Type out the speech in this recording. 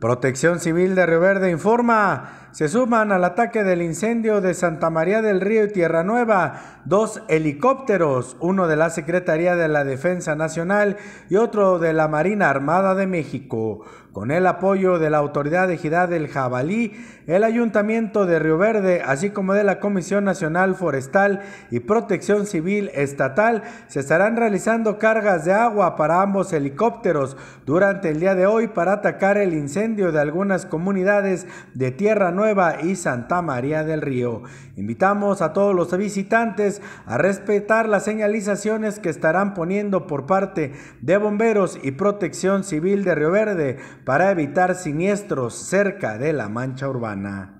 Protección Civil de Río Verde informa se suman al ataque del incendio de Santa María del Río y Tierra Nueva dos helicópteros, uno de la Secretaría de la Defensa Nacional y otro de la Marina Armada de México. Con el apoyo de la Autoridad de Ejidad del Jabalí, el Ayuntamiento de Río Verde, así como de la Comisión Nacional Forestal y Protección Civil Estatal, se estarán realizando cargas de agua para ambos helicópteros durante el día de hoy para atacar el incendio de algunas comunidades de Tierra Nueva y Santa María del Río. Invitamos a todos los visitantes a respetar las señalizaciones que estarán poniendo por parte de bomberos y protección civil de Río Verde para evitar siniestros cerca de la mancha urbana.